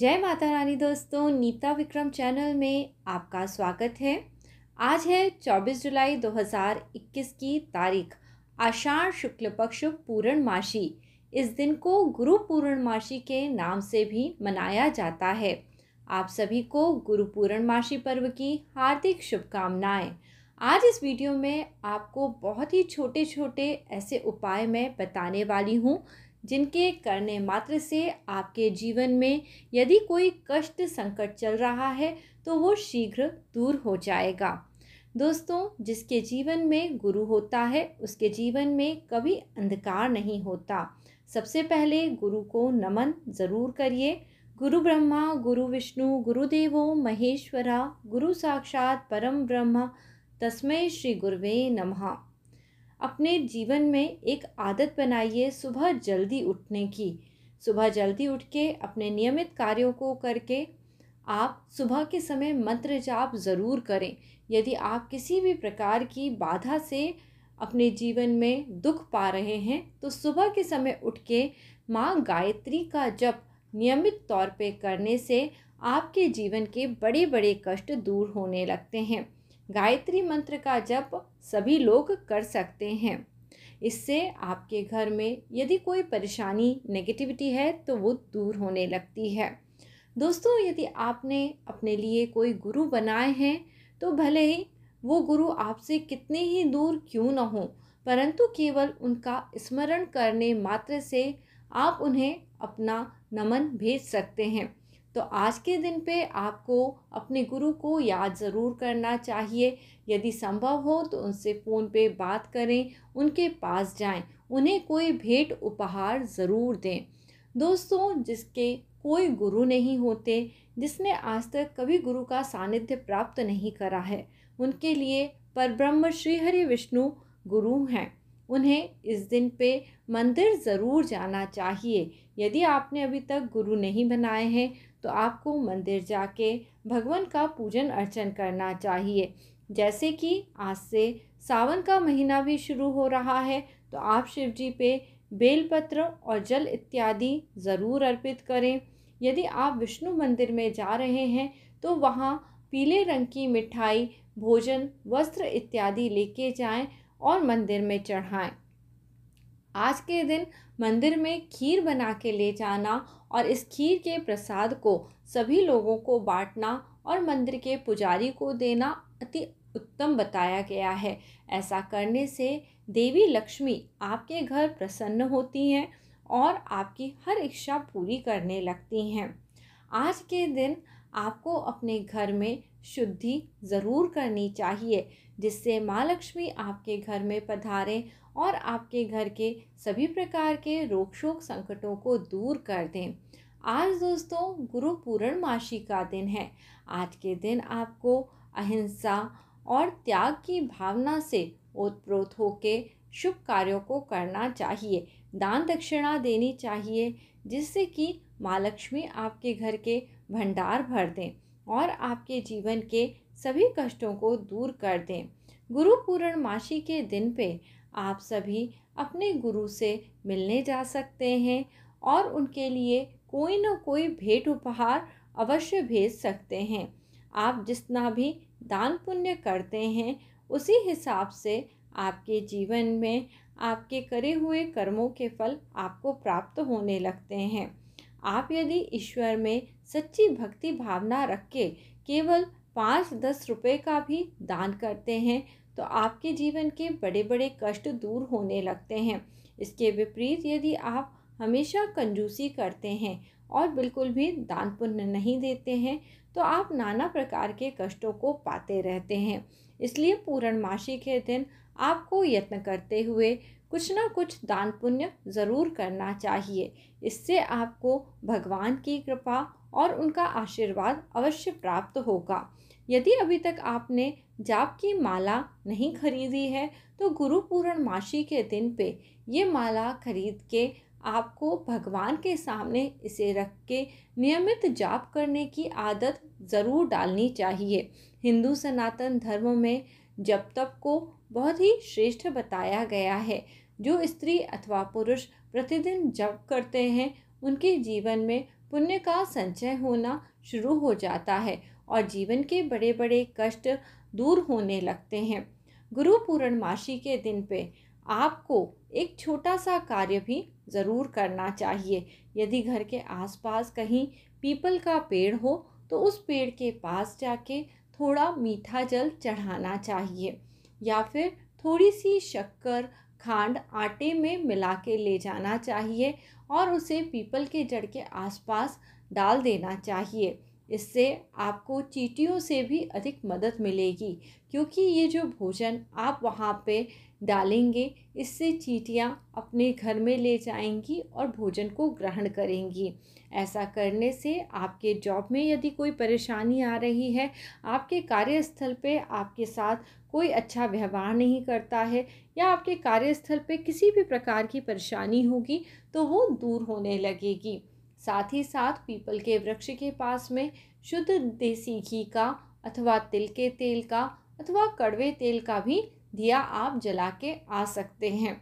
जय माता रानी दोस्तों नीता विक्रम चैनल में आपका स्वागत है आज है 24 जुलाई 2021 की तारीख आषाढ़ शुक्ल पक्ष पूर्णमासी इस दिन को गुरु पूर्णमासी के नाम से भी मनाया जाता है आप सभी को गुरु पूर्णमासी पर्व की हार्दिक शुभकामनाएं आज इस वीडियो में आपको बहुत ही छोटे छोटे ऐसे उपाय मैं बताने वाली हूँ जिनके करने मात्र से आपके जीवन में यदि कोई कष्ट संकट चल रहा है तो वो शीघ्र दूर हो जाएगा दोस्तों जिसके जीवन में गुरु होता है उसके जीवन में कभी अंधकार नहीं होता सबसे पहले गुरु को नमन ज़रूर करिए गुरु ब्रह्मा गुरु विष्णु गुरुदेवो महेश्वरा गुरु साक्षात परम ब्रह्म तस्मय श्री गुरुवे नमः अपने जीवन में एक आदत बनाइए सुबह जल्दी उठने की सुबह जल्दी उठ के अपने नियमित कार्यों को करके आप सुबह के समय मंत्र जाप ज़रूर करें यदि आप किसी भी प्रकार की बाधा से अपने जीवन में दुख पा रहे हैं तो सुबह के समय उठ के माँ गायत्री का जप नियमित तौर पे करने से आपके जीवन के बड़े बड़े कष्ट दूर होने लगते हैं गायत्री मंत्र का जप सभी लोग कर सकते हैं इससे आपके घर में यदि कोई परेशानी नेगेटिविटी है तो वो दूर होने लगती है दोस्तों यदि आपने अपने लिए कोई गुरु बनाए हैं तो भले ही वो गुरु आपसे कितने ही दूर क्यों ना हो परंतु केवल उनका स्मरण करने मात्र से आप उन्हें अपना नमन भेज सकते हैं तो आज के दिन पे आपको अपने गुरु को याद ज़रूर करना चाहिए यदि संभव हो तो उनसे फ़ोन पे बात करें उनके पास जाएं, उन्हें कोई भेंट उपहार ज़रूर दें दोस्तों जिसके कोई गुरु नहीं होते जिसने आज तक कभी गुरु का सानिध्य प्राप्त नहीं करा है उनके लिए परब्रह्म श्री हरि विष्णु गुरु हैं उन्हें इस दिन पे मंदिर ज़रूर जाना चाहिए यदि आपने अभी तक गुरु नहीं बनाए हैं तो आपको मंदिर जाके भगवान का पूजन अर्चन करना चाहिए जैसे कि आज से सावन का महीना भी शुरू हो रहा है तो आप शिव जी पे बेलपत्र और जल इत्यादि ज़रूर अर्पित करें यदि आप विष्णु मंदिर में जा रहे हैं तो वहाँ पीले रंग की मिठाई भोजन वस्त्र इत्यादि लेके जाएं और मंदिर में चढ़ाएं आज के दिन मंदिर में खीर बना के ले जाना और इस खीर के प्रसाद को सभी लोगों को बांटना और मंदिर के पुजारी को देना अति उत्तम बताया गया है ऐसा करने से देवी लक्ष्मी आपके घर प्रसन्न होती हैं और आपकी हर इच्छा पूरी करने लगती हैं आज के दिन आपको अपने घर में शुद्धि ज़रूर करनी चाहिए जिससे माँ लक्ष्मी आपके घर में पधारें और आपके घर के सभी प्रकार के रोग शोक संकटों को दूर कर दें आज दोस्तों गुरु पूर्णमासी का दिन है आज के दिन आपको अहिंसा और त्याग की भावना से ओतप्रोत होके शुभ कार्यों को करना चाहिए दान दक्षिणा देनी चाहिए जिससे कि माँ लक्ष्मी आपके घर के भंडार भर दें और आपके जीवन के सभी कष्टों को दूर कर दें गुरु पूर्णमासी के दिन पे आप सभी अपने गुरु से मिलने जा सकते हैं और उनके लिए कोई ना कोई भेंट उपहार अवश्य भेज सकते हैं आप जितना भी दान पुण्य करते हैं उसी हिसाब से आपके जीवन में आपके करे हुए कर्मों के फल आपको प्राप्त होने लगते हैं आप यदि ईश्वर में सच्ची भक्ति भावना रख के केवल पाँच दस रुपये का भी दान करते हैं तो आपके जीवन के बड़े बड़े कष्ट दूर होने लगते हैं इसके विपरीत यदि आप हमेशा कंजूसी करते हैं और बिल्कुल भी दान पुण्य नहीं देते हैं तो आप नाना प्रकार के कष्टों को पाते रहते हैं इसलिए पूर्णमासी के दिन आपको यत्न करते हुए कुछ ना कुछ दान पुण्य ज़रूर करना चाहिए इससे आपको भगवान की कृपा और उनका आशीर्वाद अवश्य प्राप्त होगा यदि अभी तक आपने जाप की माला नहीं खरीदी है तो गुरु पूर्णमासी के दिन पे ये माला खरीद के आपको भगवान के सामने इसे रख के नियमित जाप करने की आदत ज़रूर डालनी चाहिए हिंदू सनातन धर्म में जब तप को बहुत ही श्रेष्ठ बताया गया है जो स्त्री अथवा पुरुष प्रतिदिन जप करते हैं उनके जीवन में पुण्य का संचय होना शुरू हो जाता है और जीवन के बड़े बड़े कष्ट दूर होने लगते हैं गुरु पूर्णमासी के दिन पे आपको एक छोटा सा कार्य भी ज़रूर करना चाहिए यदि घर के आसपास कहीं पीपल का पेड़ हो तो उस पेड़ के पास जाके थोड़ा मीठा जल चढ़ाना चाहिए या फिर थोड़ी सी शक्कर खांड आटे में मिला के ले जाना चाहिए और उसे पीपल के जड़ के आसपास डाल देना चाहिए इससे आपको चीटियों से भी अधिक मदद मिलेगी क्योंकि ये जो भोजन आप वहाँ पे डालेंगे इससे चीटियाँ अपने घर में ले जाएंगी और भोजन को ग्रहण करेंगी ऐसा करने से आपके जॉब में यदि कोई परेशानी आ रही है आपके कार्यस्थल पे आपके साथ कोई अच्छा व्यवहार नहीं करता है या आपके कार्यस्थल पे किसी भी प्रकार की परेशानी होगी तो वो दूर होने लगेगी साथ ही साथ पीपल के वृक्ष के पास में शुद्ध देसी घी का अथवा तिल के तेल का अथवा कड़वे तेल का भी दिया आप जला के आ सकते हैं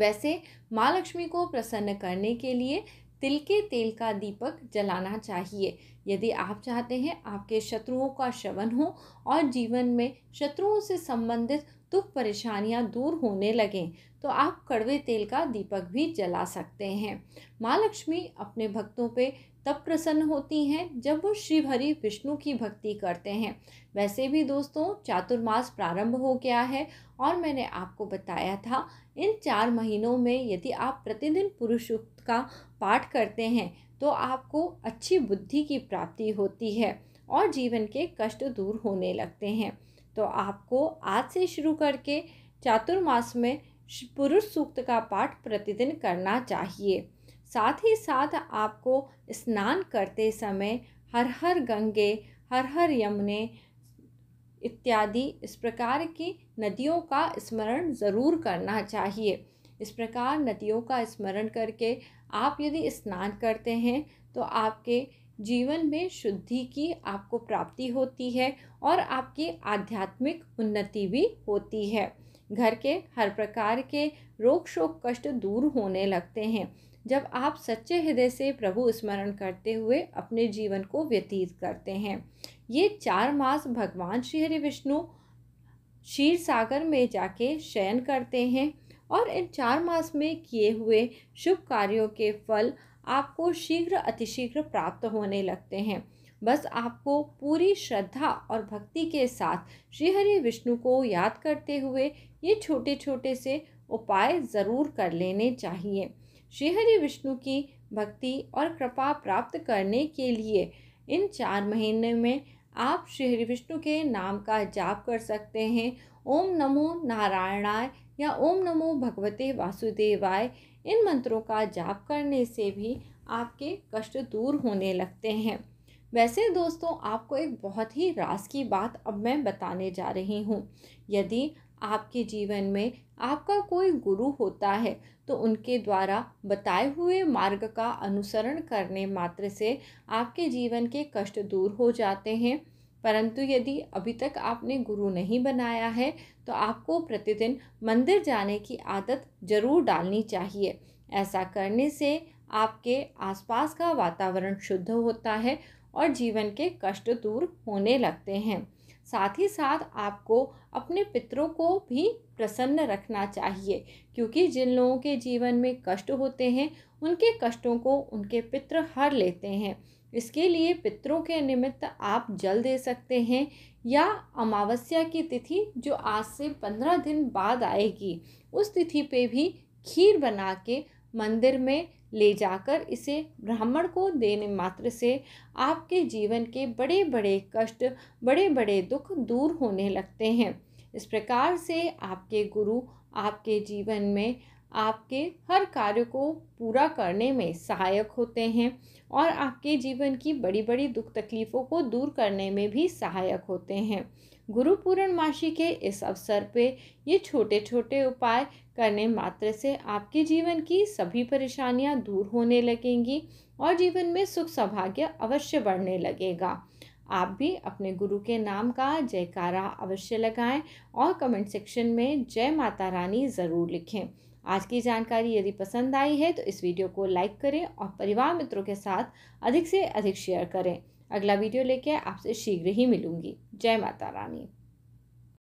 वैसे माँ लक्ष्मी को प्रसन्न करने के लिए तिल के तेल का दीपक जलाना चाहिए यदि आप चाहते हैं आपके शत्रुओं का श्रवण हो और जीवन में शत्रुओं से संबंधित दुख परेशानियां दूर होने लगें तो आप कड़वे तेल का दीपक भी जला सकते हैं माँ लक्ष्मी अपने भक्तों पे तब प्रसन्न होती हैं जब वो श्री हरि विष्णु की भक्ति करते हैं वैसे भी दोस्तों चातुर्मास प्रारंभ हो गया है और मैंने आपको बताया था इन चार महीनों में यदि आप प्रतिदिन पुरुषोक्त का पाठ करते हैं तो आपको अच्छी बुद्धि की प्राप्ति होती है और जीवन के कष्ट दूर होने लगते हैं तो आपको आज से शुरू करके चातुर्मास में पुरुष सूक्त का पाठ प्रतिदिन करना चाहिए साथ ही साथ आपको स्नान करते समय हर हर गंगे हर हर यमुने इत्यादि इस प्रकार की नदियों का स्मरण ज़रूर करना चाहिए इस प्रकार नदियों का स्मरण करके आप यदि स्नान करते हैं तो आपके जीवन में शुद्धि की आपको प्राप्ति होती है और आपकी आध्यात्मिक उन्नति भी होती है घर के हर प्रकार के रोग शोक कष्ट दूर होने लगते हैं जब आप सच्चे हृदय से प्रभु स्मरण करते हुए अपने जीवन को व्यतीत करते हैं ये चार मास भगवान श्री हरि विष्णु क्षीर सागर में जाके शयन करते हैं और इन चार मास में किए हुए शुभ कार्यों के फल आपको शीघ्र अतिशीघ्र प्राप्त होने लगते हैं बस आपको पूरी श्रद्धा और भक्ति के साथ श्रीहरि विष्णु को याद करते हुए ये छोटे छोटे से उपाय ज़रूर कर लेने चाहिए श्रीहरि विष्णु की भक्ति और कृपा प्राप्त करने के लिए इन चार महीने में आप श्रीहरि विष्णु के नाम का जाप कर सकते हैं ओम नमो नारायणाय या ओम नमो भगवते वासुदेवाय इन मंत्रों का जाप करने से भी आपके कष्ट दूर होने लगते हैं वैसे दोस्तों आपको एक बहुत ही रास की बात अब मैं बताने जा रही हूँ यदि आपके जीवन में आपका कोई गुरु होता है तो उनके द्वारा बताए हुए मार्ग का अनुसरण करने मात्र से आपके जीवन के कष्ट दूर हो जाते हैं परंतु यदि अभी तक आपने गुरु नहीं बनाया है तो आपको प्रतिदिन मंदिर जाने की आदत ज़रूर डालनी चाहिए ऐसा करने से आपके आसपास का वातावरण शुद्ध होता है और जीवन के कष्ट दूर होने लगते हैं साथ ही साथ आपको अपने पितरों को भी प्रसन्न रखना चाहिए क्योंकि जिन लोगों के जीवन में कष्ट होते हैं उनके कष्टों को उनके पितर हर लेते हैं इसके लिए पितरों के निमित्त आप जल दे सकते हैं या अमावस्या की तिथि जो आज से पंद्रह दिन बाद आएगी उस तिथि पे भी खीर बना के मंदिर में ले जाकर इसे ब्राह्मण को देने मात्र से आपके जीवन के बड़े बड़े कष्ट बड़े बड़े दुख दूर होने लगते हैं इस प्रकार से आपके गुरु आपके जीवन में आपके हर कार्य को पूरा करने में सहायक होते हैं और आपके जीवन की बड़ी बड़ी दुख तकलीफ़ों को दूर करने में भी सहायक होते हैं गुरु पूर्णमासी के इस अवसर पे ये छोटे छोटे उपाय करने मात्र से आपके जीवन की सभी परेशानियां दूर होने लगेंगी और जीवन में सुख सौभाग्य अवश्य बढ़ने लगेगा आप भी अपने गुरु के नाम का जयकारा अवश्य लगाएं और कमेंट सेक्शन में जय माता रानी ज़रूर लिखें आज की जानकारी यदि पसंद आई है तो इस वीडियो को लाइक करें और परिवार मित्रों के साथ अधिक से अधिक शेयर करें अगला वीडियो लेके आपसे शीघ्र ही मिलूंगी जय माता रानी